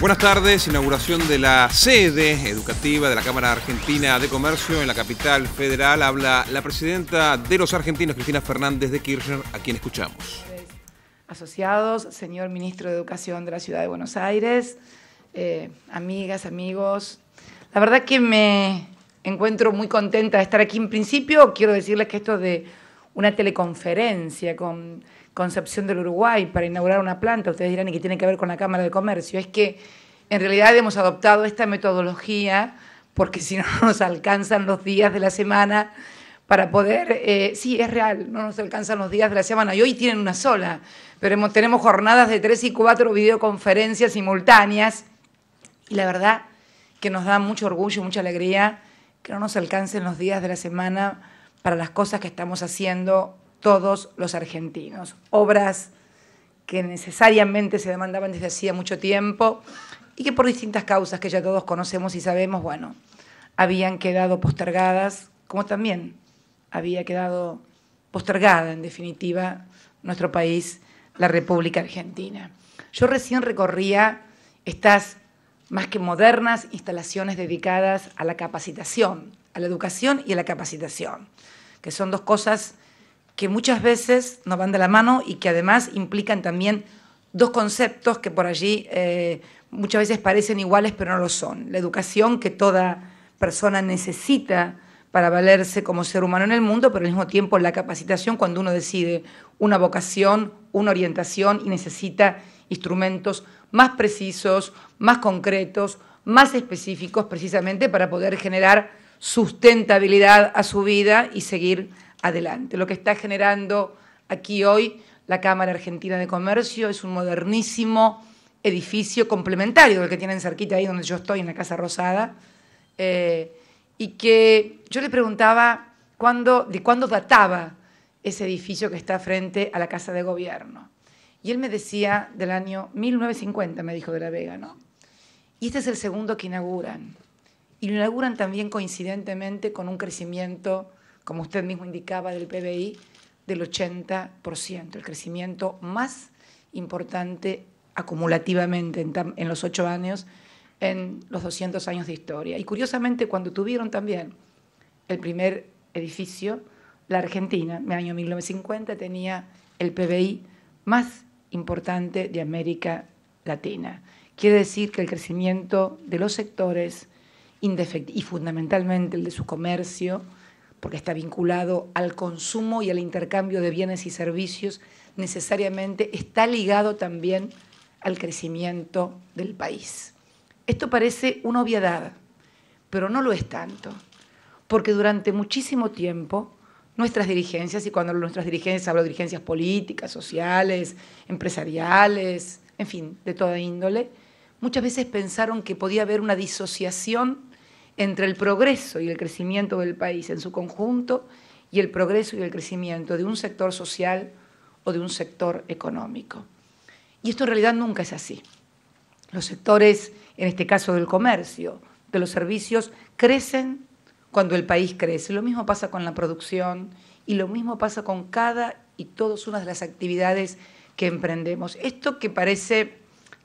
Buenas tardes, inauguración de la sede educativa de la Cámara Argentina de Comercio en la capital federal. Habla la presidenta de los argentinos, Cristina Fernández de Kirchner, a quien escuchamos. Asociados, señor ministro de Educación de la Ciudad de Buenos Aires, eh, amigas, amigos. La verdad que me encuentro muy contenta de estar aquí. En principio, quiero decirles que esto de una teleconferencia con Concepción del Uruguay para inaugurar una planta, ustedes dirán, que tiene que ver con la Cámara de Comercio? Es que en realidad hemos adoptado esta metodología porque si no nos alcanzan los días de la semana para poder, eh, sí, es real, no nos alcanzan los días de la semana y hoy tienen una sola, pero tenemos jornadas de tres y cuatro videoconferencias simultáneas y la verdad que nos da mucho orgullo, mucha alegría que no nos alcancen los días de la semana para las cosas que estamos haciendo todos los argentinos. Obras que necesariamente se demandaban desde hacía mucho tiempo y que por distintas causas que ya todos conocemos y sabemos, bueno, habían quedado postergadas, como también había quedado postergada, en definitiva, nuestro país, la República Argentina. Yo recién recorría estas más que modernas instalaciones dedicadas a la capacitación, a la educación y a la capacitación, que son dos cosas que muchas veces nos van de la mano y que además implican también dos conceptos que por allí eh, muchas veces parecen iguales, pero no lo son. La educación que toda persona necesita para valerse como ser humano en el mundo, pero al mismo tiempo la capacitación cuando uno decide una vocación, una orientación y necesita instrumentos más precisos, más concretos, más específicos precisamente para poder generar sustentabilidad a su vida y seguir adelante. Lo que está generando aquí hoy la Cámara Argentina de Comercio es un modernísimo edificio complementario del que tienen cerquita ahí donde yo estoy, en la Casa Rosada, eh, y que yo le preguntaba cuándo, de cuándo databa ese edificio que está frente a la Casa de Gobierno. Y él me decía del año 1950, me dijo de la Vega, ¿no? Y este es el segundo que inauguran. Y lo inauguran también coincidentemente con un crecimiento como usted mismo indicaba, del PBI del 80%, el crecimiento más importante acumulativamente en, los ocho años en los 200 años de historia. Y curiosamente, cuando tuvieron también el primer edificio, la Argentina, en el año 1950, tenía el PBI más importante de América Latina. Quiere decir que el crecimiento de los sectores y fundamentalmente el de su comercio, porque está vinculado al consumo y al intercambio de bienes y servicios, necesariamente está ligado también al crecimiento del país. Esto parece una obviedad, pero no lo es tanto, porque durante muchísimo tiempo nuestras dirigencias, y cuando nuestras dirigencias hablo de dirigencias políticas, sociales, empresariales, en fin, de toda índole, muchas veces pensaron que podía haber una disociación entre el progreso y el crecimiento del país en su conjunto y el progreso y el crecimiento de un sector social o de un sector económico. Y esto en realidad nunca es así. Los sectores, en este caso del comercio, de los servicios, crecen cuando el país crece. Lo mismo pasa con la producción y lo mismo pasa con cada y todas unas de las actividades que emprendemos. Esto que parece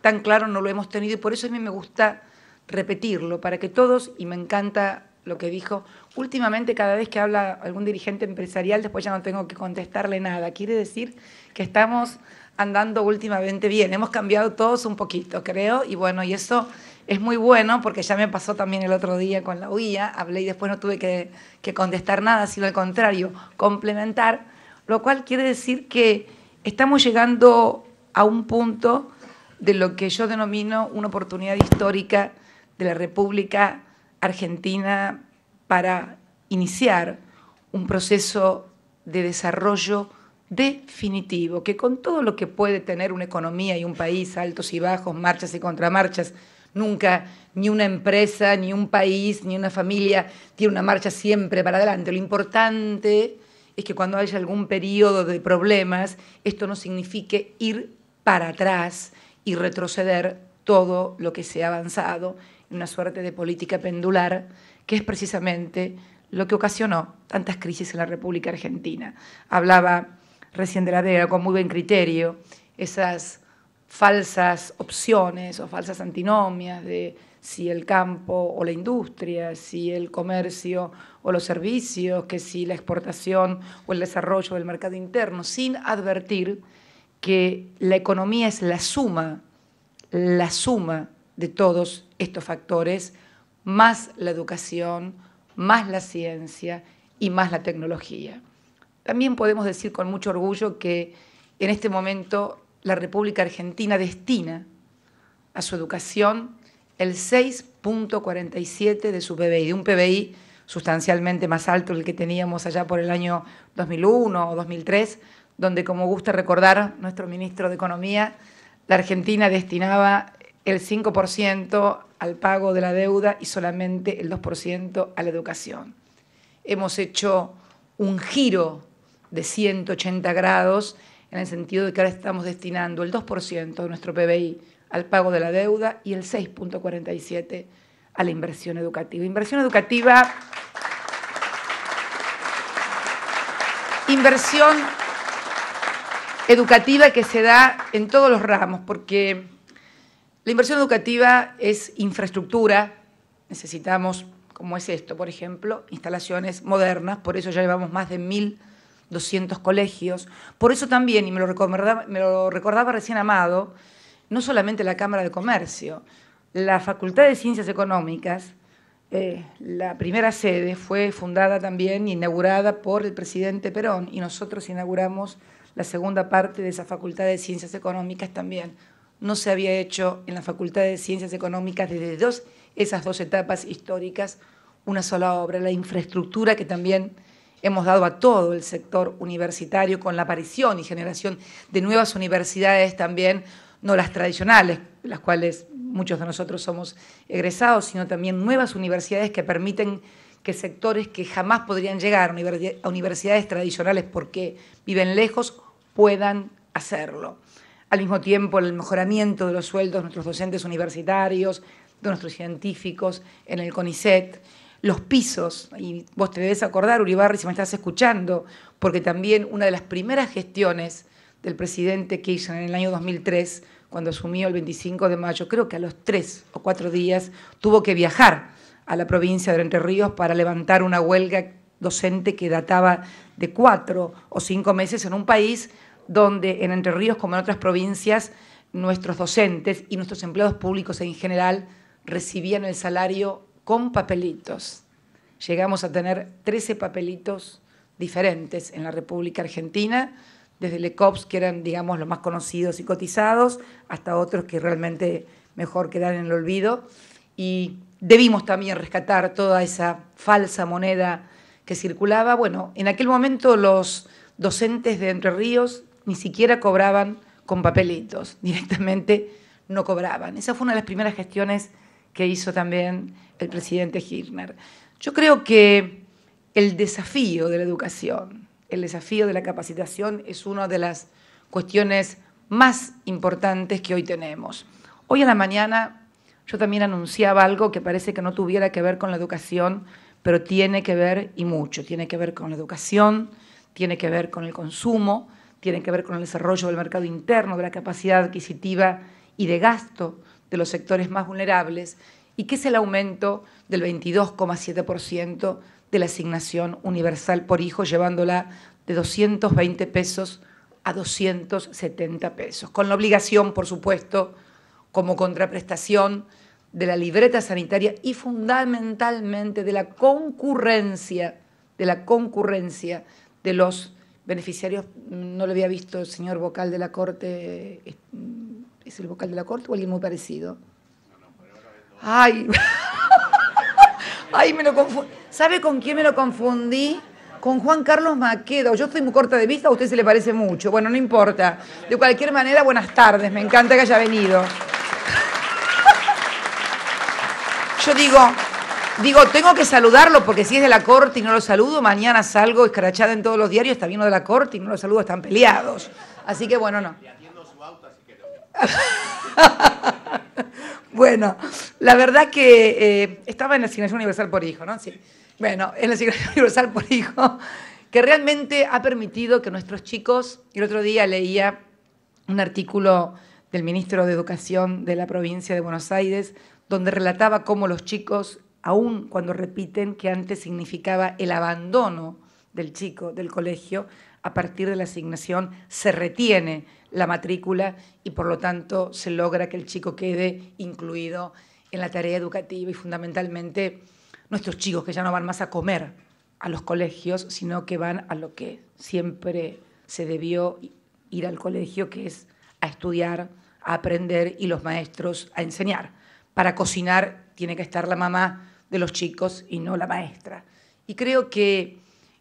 tan claro no lo hemos tenido y por eso a mí me gusta repetirlo para que todos, y me encanta lo que dijo, últimamente cada vez que habla algún dirigente empresarial, después ya no tengo que contestarle nada. Quiere decir que estamos andando últimamente bien, hemos cambiado todos un poquito, creo, y bueno, y eso es muy bueno porque ya me pasó también el otro día con la UIA, hablé y después no tuve que, que contestar nada, sino al contrario, complementar, lo cual quiere decir que estamos llegando a un punto de lo que yo denomino una oportunidad histórica de la República Argentina para iniciar un proceso de desarrollo definitivo, que con todo lo que puede tener una economía y un país, altos y bajos, marchas y contramarchas, nunca ni una empresa, ni un país, ni una familia tiene una marcha siempre para adelante. Lo importante es que cuando haya algún periodo de problemas, esto no signifique ir para atrás y retroceder todo lo que se ha avanzado una suerte de política pendular, que es precisamente lo que ocasionó tantas crisis en la República Argentina. Hablaba recién de la DEA con muy buen criterio, esas falsas opciones o falsas antinomias de si el campo o la industria, si el comercio o los servicios, que si la exportación o el desarrollo del mercado interno, sin advertir que la economía es la suma, la suma de todos estos factores, más la educación, más la ciencia y más la tecnología. También podemos decir con mucho orgullo que en este momento la República Argentina destina a su educación el 6.47 de su PBI, de un PBI sustancialmente más alto que el que teníamos allá por el año 2001 o 2003, donde, como gusta recordar nuestro ministro de Economía, la Argentina destinaba el 5% al pago de la deuda y solamente el 2% a la educación. Hemos hecho un giro de 180 grados en el sentido de que ahora estamos destinando el 2% de nuestro PBI al pago de la deuda y el 6.47% a la inversión educativa. Inversión educativa, inversión educativa que se da en todos los ramos, porque la inversión educativa es infraestructura, necesitamos, como es esto, por ejemplo, instalaciones modernas, por eso ya llevamos más de 1.200 colegios, por eso también, y me lo, recordaba, recién Amado, no solamente la Cámara de Comercio, la Facultad de Ciencias Económicas, eh, la primera sede fue fundada también, inaugurada por el presidente Perón, y nosotros inauguramos la segunda parte de esa Facultad de Ciencias Económicas también, no se había hecho en la Facultad de Ciencias Económicas desde esas dos etapas históricas una sola obra, la infraestructura que también hemos dado a todo el sector universitario con la aparición y generación de nuevas universidades también, no las tradicionales, las cuales muchos de nosotros somos egresados, sino también nuevas universidades que permiten que sectores que jamás podrían llegar a universidades tradicionales porque viven lejos puedan hacerlo al mismo tiempo el mejoramiento de los sueldos de nuestros docentes universitarios, de nuestros científicos en el CONICET, los pisos, y vos te debes acordar, Uribarri, si me estás escuchando, porque también una de las primeras gestiones del presidente Kirchner en el año 2003, cuando asumió el 25 de mayo, creo que a los tres o cuatro días, tuvo que viajar a la provincia de Entre Ríos para levantar una huelga docente que databa de cuatro o cinco meses en un país donde en Entre Ríos, como en otras provincias, nuestros docentes y nuestros empleados públicos en general recibían el salario con papelitos. Llegamos a tener 13 papelitos diferentes en la República Argentina, desde LECOPS, que eran, digamos, los más conocidos y cotizados, hasta otros que realmente mejor quedan en el olvido. Y debimos también rescatar toda esa falsa moneda que circulaba. Bueno, en aquel momento los docentes de Entre Ríos ni siquiera cobraban con papelitos, directamente no cobraban. Esa fue una de las primeras gestiones que hizo también el presidente Hirner. Yo creo que el desafío de la educación, el desafío de la capacitación es una de las cuestiones más importantes que hoy tenemos. Hoy a la mañana yo también anunciaba algo que parece que no tuviera que ver con la educación, pero tiene que ver y mucho. Tiene que ver con la educación, tiene que ver con el consumo, tiene que ver con el desarrollo del mercado interno, de la capacidad adquisitiva y de gasto de los sectores más vulnerables, y que es el aumento del 22,7% de la asignación universal por hijo, llevándola de 220 pesos a 270 pesos, con la obligación, por supuesto, como contraprestación de la libreta sanitaria y fundamentalmente de la concurrencia, de la concurrencia de los beneficiarios, no lo había visto el señor vocal de la Corte, ¿es, el vocal de la Corte o alguien muy parecido? Ay, ay, me lo confundí. ¿Sabe con quién me lo confundí? Con Juan Carlos Maqueda. Yo estoy muy corta de vista, a usted se le parece mucho. Bueno, no importa. De cualquier manera, buenas tardes. Me encanta que haya venido. Yo digo, Digo, tengo que saludarlo porque si es de la corte y no lo saludo, mañana salgo escarachada en todos los diarios, está vino de la corte y no lo saludo, están peleados. Así que bueno, no. su auto, así que bueno, la verdad que eh, estaba en la asignación universal por hijo, ¿no? Sí. Bueno, en la asignación universal por hijo, que realmente ha permitido que nuestros chicos, el otro día leía un artículo del ministro de Educación de la provincia de Buenos Aires, donde relataba cómo los chicos aun cuando repiten que antes significaba el abandono del chico del colegio, a partir de la asignación se retiene la matrícula y por lo tanto se logra que el chico quede incluido en la tarea educativa y fundamentalmente nuestros chicos que ya no van más a comer a los colegios, sino que van a lo que siempre se debió ir al colegio, que es a estudiar, a aprender y los maestros a enseñar. Para cocinar tiene que estar la mamá de los chicos y no la maestra. Y creo que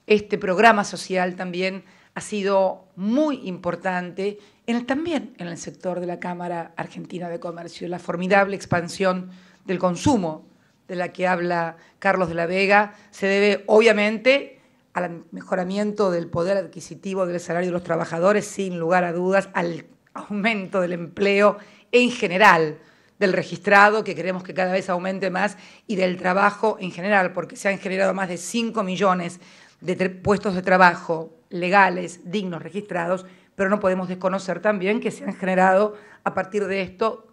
este programa social también ha sido muy importante en el, también en el sector de la Cámara Argentina de Comercio, la formidable expansión del consumo de la que habla Carlos de la Vega se debe obviamente al mejoramiento del poder adquisitivo del salario de los trabajadores, sin lugar a dudas, al aumento del empleo en general, del registrado, que queremos que cada vez aumente más, y del trabajo en general, porque se han generado más de 5 millones de puestos de trabajo legales, dignos, registrados, pero no podemos desconocer también que se han generado a partir de esto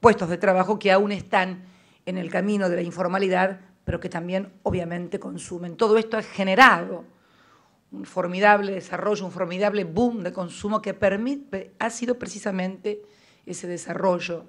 puestos de trabajo que aún están en el camino de la informalidad, pero que también obviamente consumen. Todo esto ha generado un formidable desarrollo, un formidable boom de consumo que permite, ha sido precisamente ese desarrollo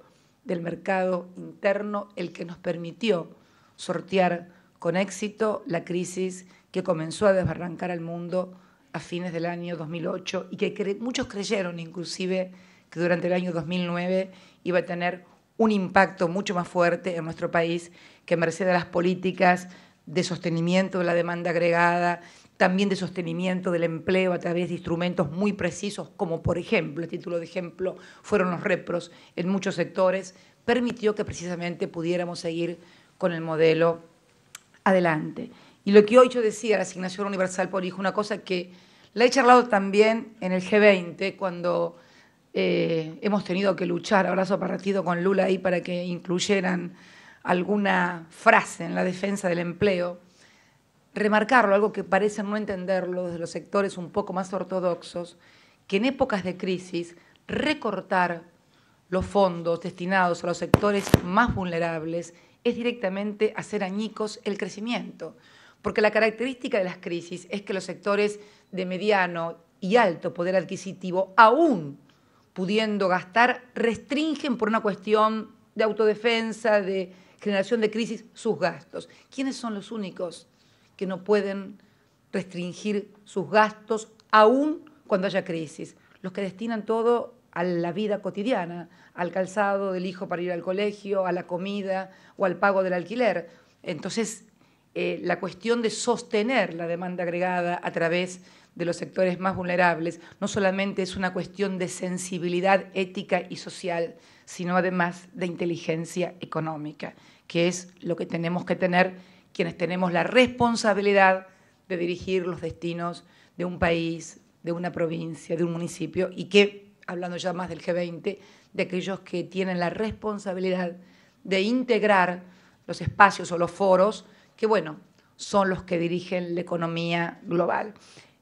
del mercado interno el que nos permitió sortear con éxito la crisis que comenzó a desbarrancar al mundo a fines del año 2008 y que muchos creyeron inclusive que durante el año 2009 iba a tener un impacto mucho más fuerte en nuestro país que merced a las políticas de sostenimiento de la demanda agregada, también de sostenimiento del empleo a través de instrumentos muy precisos, como por ejemplo, el título de ejemplo, fueron los repros en muchos sectores, permitió que precisamente pudiéramos seguir con el modelo adelante. Y lo que hoy yo decía, la asignación universal por hijo, una cosa que la he charlado también en el G20, cuando eh, hemos tenido que luchar, abrazo partido con Lula ahí para que incluyeran alguna frase en la defensa del empleo, remarcarlo, algo que parecen no entenderlo desde los sectores un poco más ortodoxos, que en épocas de crisis recortar los fondos destinados a los sectores más vulnerables es directamente hacer añicos el crecimiento, porque la característica de las crisis es que los sectores de mediano y alto poder adquisitivo, aún pudiendo gastar, restringen por una cuestión de autodefensa, de generación de crisis, sus gastos. ¿Quiénes son los únicos que no pueden restringir sus gastos aún cuando haya crisis? Los que destinan todo a la vida cotidiana, al calzado del hijo para ir al colegio, a la comida o al pago del alquiler. Entonces, eh, la cuestión de sostener la demanda agregada a través de los sectores más vulnerables no solamente es una cuestión de sensibilidad ética y social, sino además de inteligencia económica, que es lo que tenemos que tener quienes tenemos la responsabilidad de dirigir los destinos de un país, de una provincia, de un municipio, y que, hablando ya más del G20, de aquellos que tienen la responsabilidad de integrar los espacios o los foros, que bueno, son los que dirigen la economía global.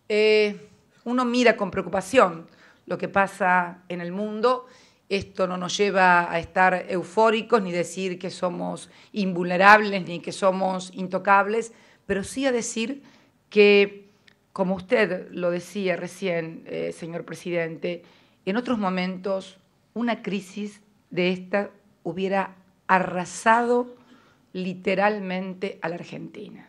Eh, uno mira con preocupación lo que pasa en el mundo. Esto no nos lleva a estar eufóricos ni decir que somos invulnerables ni que somos intocables, pero sí a decir que, como usted lo decía recién, eh, señor presidente, en otros momentos una crisis de esta hubiera arrasado literalmente a la Argentina,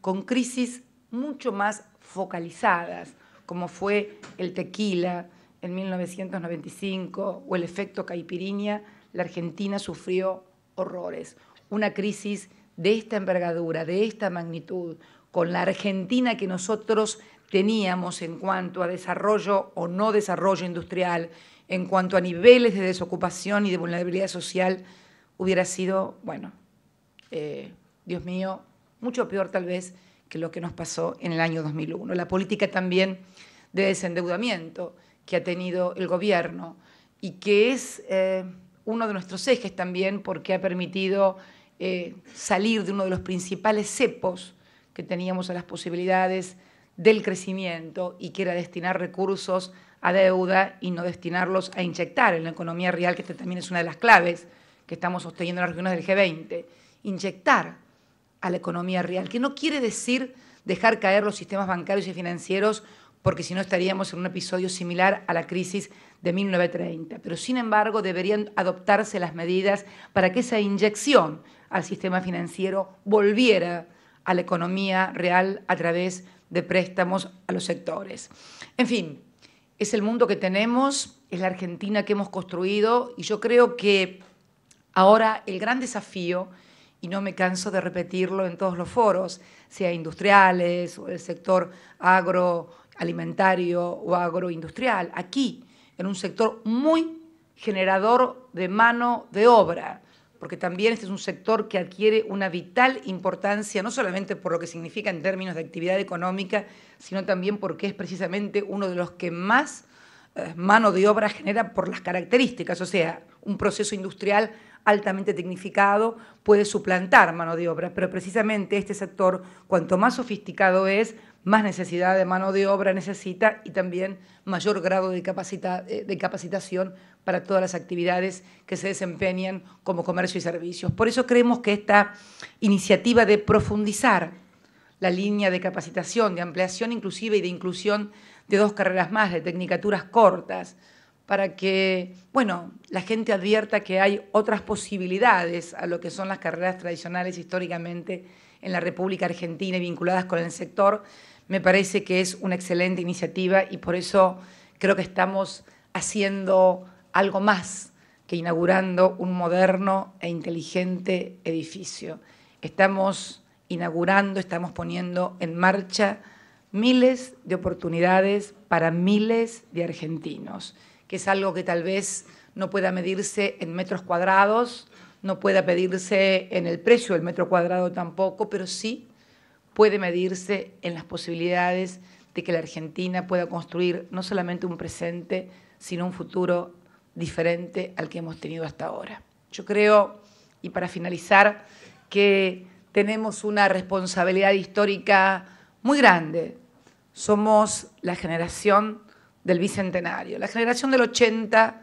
con crisis mucho más focalizadas, como fue el tequila en 1995 o el efecto caipirinha, la Argentina sufrió horrores. Una crisis de esta envergadura, de esta magnitud, con la Argentina que nosotros teníamos en cuanto a desarrollo o no desarrollo industrial, en cuanto a niveles de desocupación y de vulnerabilidad social, hubiera sido, bueno, eh, Dios mío, mucho peor tal vez que lo que nos pasó en el año 2001. La política también de desendeudamiento que ha tenido el gobierno y que es eh, uno de nuestros ejes también porque ha permitido eh, salir de uno de los principales cepos que teníamos a las posibilidades del crecimiento y que era destinar recursos a deuda y no destinarlos a inyectar en la economía real, que también es una de las claves que estamos sosteniendo en las regiones del G20, inyectar a la economía real, que no quiere decir dejar caer los sistemas bancarios y financieros, porque si no estaríamos en un episodio similar a la crisis de 1930. Pero sin embargo deberían adoptarse las medidas para que esa inyección al sistema financiero volviera a la economía real a través de préstamos a los sectores. En fin, es el mundo que tenemos, es la Argentina que hemos construido y yo creo que ahora el gran desafío y no me canso de repetirlo en todos los foros, sea industriales o el sector agroalimentario o agroindustrial, aquí, en un sector muy generador de mano de obra, porque también este es un sector que adquiere una vital importancia, no solamente por lo que significa en términos de actividad económica, sino también porque es precisamente uno de los que más eh, mano de obra genera por las características, o sea, un proceso industrial altamente tecnificado, puede suplantar mano de obra, pero precisamente este sector, cuanto más sofisticado es, más necesidad de mano de obra necesita y también mayor grado eh, de, capacitación para todas las actividades que se desempeñan como comercio y servicios. Por eso creemos que esta iniciativa de profundizar la línea de capacitación, de ampliación inclusive y de inclusión de dos carreras más, de tecnicaturas cortas, para que, bueno, la gente advierta que hay otras posibilidades a lo que son las carreras tradicionales históricamente en la República Argentina y vinculadas con el sector, me parece que es una excelente iniciativa y por eso creo que estamos haciendo algo más que inaugurando un moderno e inteligente edificio. Estamos inaugurando, estamos poniendo en marcha miles de oportunidades para miles de argentinos que es algo que tal vez no pueda medirse en metros cuadrados, no pueda pedirse en el precio del metro cuadrado tampoco, pero sí puede medirse en las posibilidades de que la Argentina pueda construir no solamente un presente, sino un futuro diferente al que hemos tenido hasta ahora. Yo creo, y para finalizar, que tenemos una responsabilidad histórica muy grande. Somos la generación del Bicentenario. La generación del 80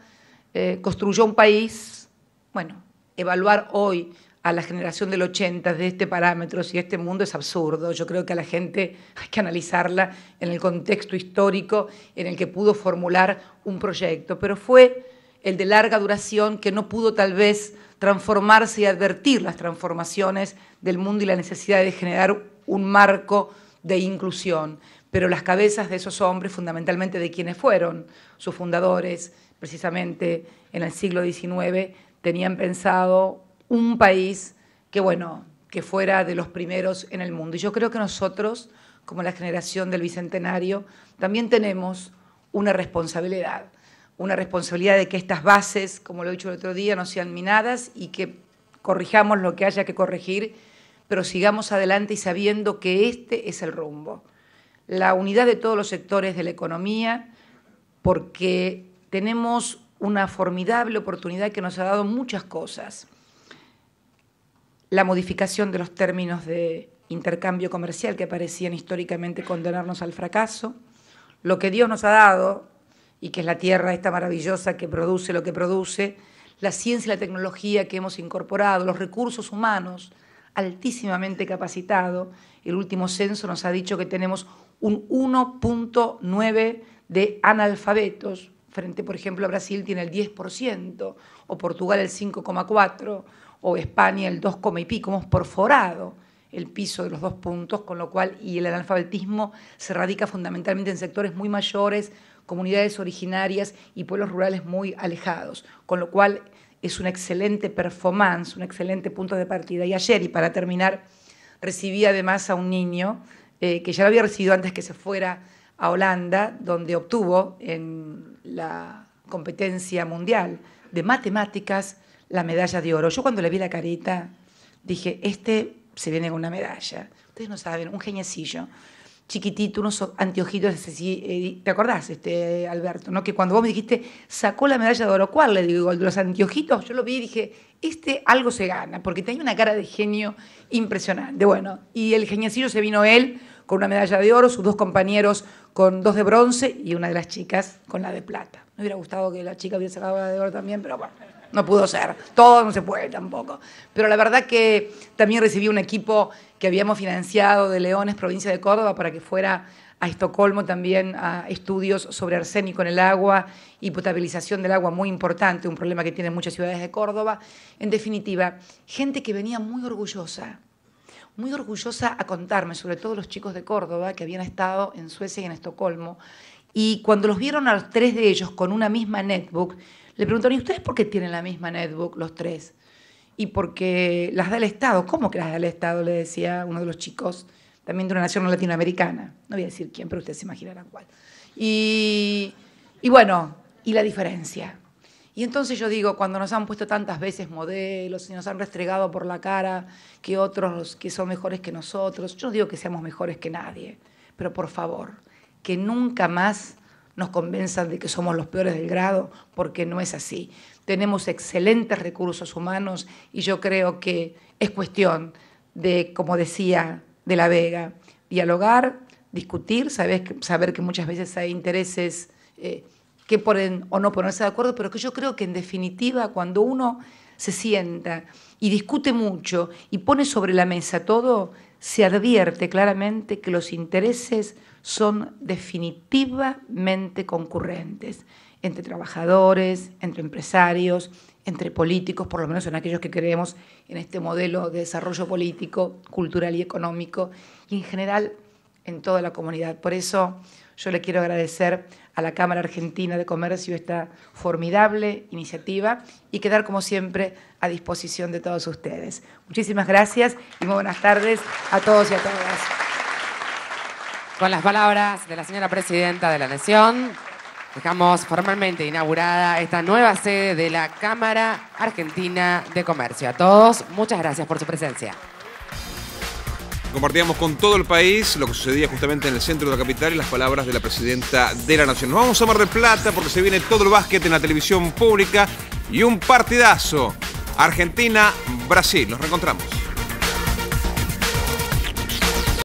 eh, construyó un país, bueno, evaluar hoy a la generación del 80 de este parámetro, si este mundo es absurdo. Yo creo que a la gente hay que analizarla en el contexto histórico en el que pudo formular un proyecto, pero fue el de larga duración que no pudo tal vez transformarse y advertir las transformaciones del mundo y la necesidad de generar un marco de inclusión pero las cabezas de esos hombres, fundamentalmente de quienes fueron sus fundadores, precisamente en el siglo XIX, tenían pensado un país que, bueno, que fuera de los primeros en el mundo. Y yo creo que nosotros, como la generación del Bicentenario, también tenemos una responsabilidad, una responsabilidad de que estas bases, como lo he dicho el otro día, no sean minadas y que corrijamos lo que haya que corregir, pero sigamos adelante y sabiendo que este es el rumbo la unidad de todos los sectores de la economía, porque tenemos una formidable oportunidad que nos ha dado muchas cosas. La modificación de los términos de intercambio comercial que parecían históricamente condenarnos al fracaso, lo que Dios nos ha dado, y que es la tierra esta maravillosa que produce lo que produce, la ciencia y la tecnología que hemos incorporado, los recursos humanos, altísimamente capacitado. El último censo nos ha dicho que tenemos un 1.9 de analfabetos, frente, por ejemplo, a Brasil tiene el 10%, o Portugal el 5,4%, o España el 2, y pico. Hemos perforado el piso de los dos puntos, con lo cual, y el analfabetismo se radica fundamentalmente en sectores muy mayores, comunidades originarias y pueblos rurales muy alejados, con lo cual es una excelente performance, un excelente punto de partida. Y ayer, y para terminar, recibí además a un niño eh, que ya lo había recibido antes que se fuera a Holanda, donde obtuvo en la competencia mundial de matemáticas la medalla de oro. Yo cuando le vi la carita dije, este se viene con una medalla. Ustedes no saben, un geniecillo chiquitito, unos anteojitos, eh, ¿te acordás, este, Alberto? ¿no? Que cuando vos me dijiste, sacó la medalla de oro, ¿cuál? Le digo, los anteojitos, yo lo vi y dije, este algo se gana, porque tenía una cara de genio impresionante. Bueno, y el geniacillo se vino él con una medalla de oro, sus dos compañeros con dos de bronce y una de las chicas con la de plata. Me hubiera gustado que la chica hubiera sacado la de oro también, pero bueno no pudo ser. Todo no se puede tampoco. Pero la verdad que también recibí un equipo que habíamos financiado de Leones, provincia de Córdoba, para que fuera a Estocolmo también a estudios sobre arsénico en el agua y potabilización del agua muy importante, un problema que tienen muchas ciudades de Córdoba. En definitiva, gente que venía muy orgullosa, muy orgullosa a contarme, sobre todo los chicos de Córdoba que habían estado en Suecia y en Estocolmo. Y cuando los vieron a los tres de ellos con una misma netbook, le preguntaron, ¿y ustedes por qué tienen la misma netbook los tres? Y porque las da el Estado. ¿Cómo que las da el Estado? Le decía uno de los chicos, también de una nación latinoamericana. No voy a decir quién, pero ustedes se imaginarán cuál. Y, y bueno, y la diferencia. Y entonces yo digo, cuando nos han puesto tantas veces modelos y nos han restregado por la cara que otros que son mejores que nosotros, yo digo que seamos mejores que nadie, pero por favor, que nunca más nos convenzan de que somos los peores del grado, porque no es así. Tenemos excelentes recursos humanos y yo creo que es cuestión de, como decía De la Vega, dialogar, discutir, saber, saber que muchas veces hay intereses eh, que ponen o no ponerse de acuerdo, pero que yo creo que en definitiva cuando uno se sienta y discute mucho y pone sobre la mesa todo, se advierte claramente que los intereses son definitivamente concurrentes entre trabajadores, entre empresarios, entre políticos, por lo menos en aquellos que creemos en este modelo de desarrollo político, cultural y económico, y en general en toda la comunidad. Por eso yo le quiero agradecer a la Cámara Argentina de Comercio esta formidable iniciativa y quedar, como siempre, a disposición de todos ustedes. Muchísimas gracias y muy buenas tardes a todos y a todas. Con las palabras de la señora presidenta de la Nación, dejamos formalmente inaugurada esta nueva sede de la Cámara Argentina de Comercio. A todos, muchas gracias por su presencia. Compartíamos con todo el país lo que sucedía justamente en el centro de la capital y las palabras de la presidenta de la Nación. Nos vamos a Mar del Plata porque se viene todo el básquet en la televisión pública y un partidazo. Argentina-Brasil. Nos reencontramos.